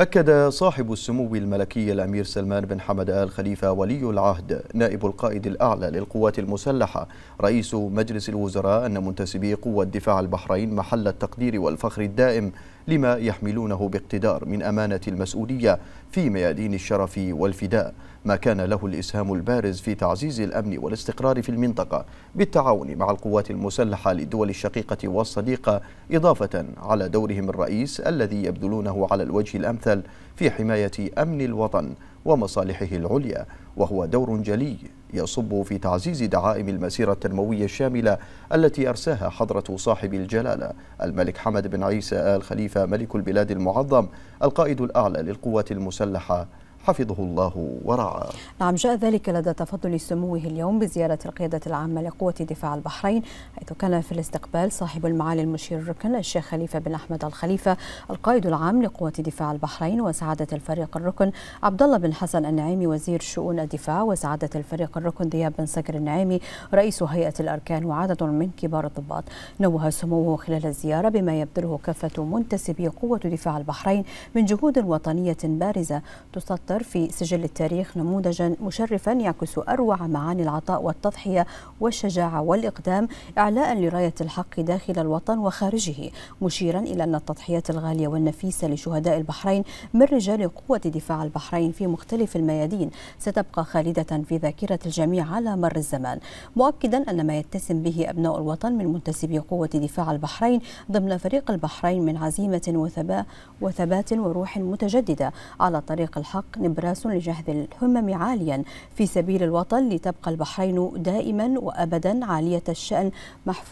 أكد صاحب السمو الملكي الأمير سلمان بن حمد آل خليفة ولي العهد نائب القائد الأعلى للقوات المسلحة رئيس مجلس الوزراء أن منتسبي قوة دفاع البحرين محل التقدير والفخر الدائم لما يحملونه باقتدار من أمانة المسؤولية في ميادين الشرف والفداء ما كان له الإسهام البارز في تعزيز الأمن والاستقرار في المنطقة بالتعاون مع القوات المسلحة للدول الشقيقة والصديقة إضافة على دورهم الرئيس الذي يبذلونه على الوجه الأمثل في حماية أمن الوطن ومصالحه العليا وهو دور جلي يصب في تعزيز دعائم المسيرة التنموية الشاملة التي أرساها حضرة صاحب الجلالة الملك حمد بن عيسى آل خليفة ملك البلاد المعظم القائد الأعلى للقوات المسلحة حفظه الله ورعاه نعم جاء ذلك لدى تفضل سموه اليوم بزيارة القيادة العامة لقوة دفاع البحرين حيث كان في الاستقبال صاحب المعالي المشير الركن الشيخ خليفة بن أحمد الخليفة القائد العام لقوة دفاع البحرين وسعادة الفريق الركن عبد الله بن حسن النعيمي وزير شؤون الدفاع وسعادة الفريق الركن دياب بن سكر النعيمي رئيس هيئة الأركان وعدد من كبار الضباط نوه سموه خلال الزيارة بما يبذله كافة منتسبي قوة دفاع البحرين من جهود وطنية بارزة تسطر الأكثر في سجل التاريخ نموذجا مشرفا يعكس أروع معاني العطاء والتضحية والشجاعة والإقدام إعلاء لراية الحق داخل الوطن وخارجه مشيرا إلى أن التضحيات الغالية والنفيسة لشهداء البحرين من رجال قوة دفاع البحرين في مختلف الميادين ستبقى خالدة في ذاكرة الجميع على مر الزمان مؤكدا أن ما يتسم به أبناء الوطن من منتسبي قوة دفاع البحرين ضمن فريق البحرين من عزيمة وثبات وروح متجددة على طريق الحق نبراس لجهد الهمم عاليا في سبيل الوطن لتبقى البحرين دائما وأبدا عالية الشأن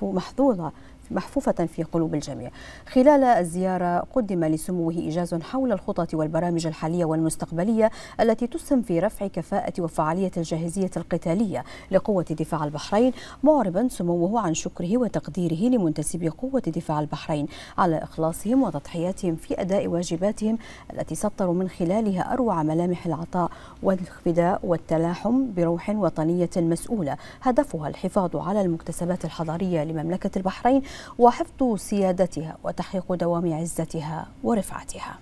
محظوظة محفوفة في قلوب الجميع خلال الزيارة قدم لسموه إيجاز حول الخطط والبرامج الحالية والمستقبلية التي تسهم في رفع كفاءة وفعالية الجاهزية القتالية لقوة دفاع البحرين معربا سموه عن شكره وتقديره لمنتسبي قوة دفاع البحرين على إخلاصهم وتضحياتهم في أداء واجباتهم التي سطروا من خلالها أروع ملامح العطاء والفداء والتلاحم بروح وطنية مسؤولة هدفها الحفاظ على المكتسبات الحضارية لمملكة البحرين وحفظ سيادتها وتحقيق دوام عزتها ورفعتها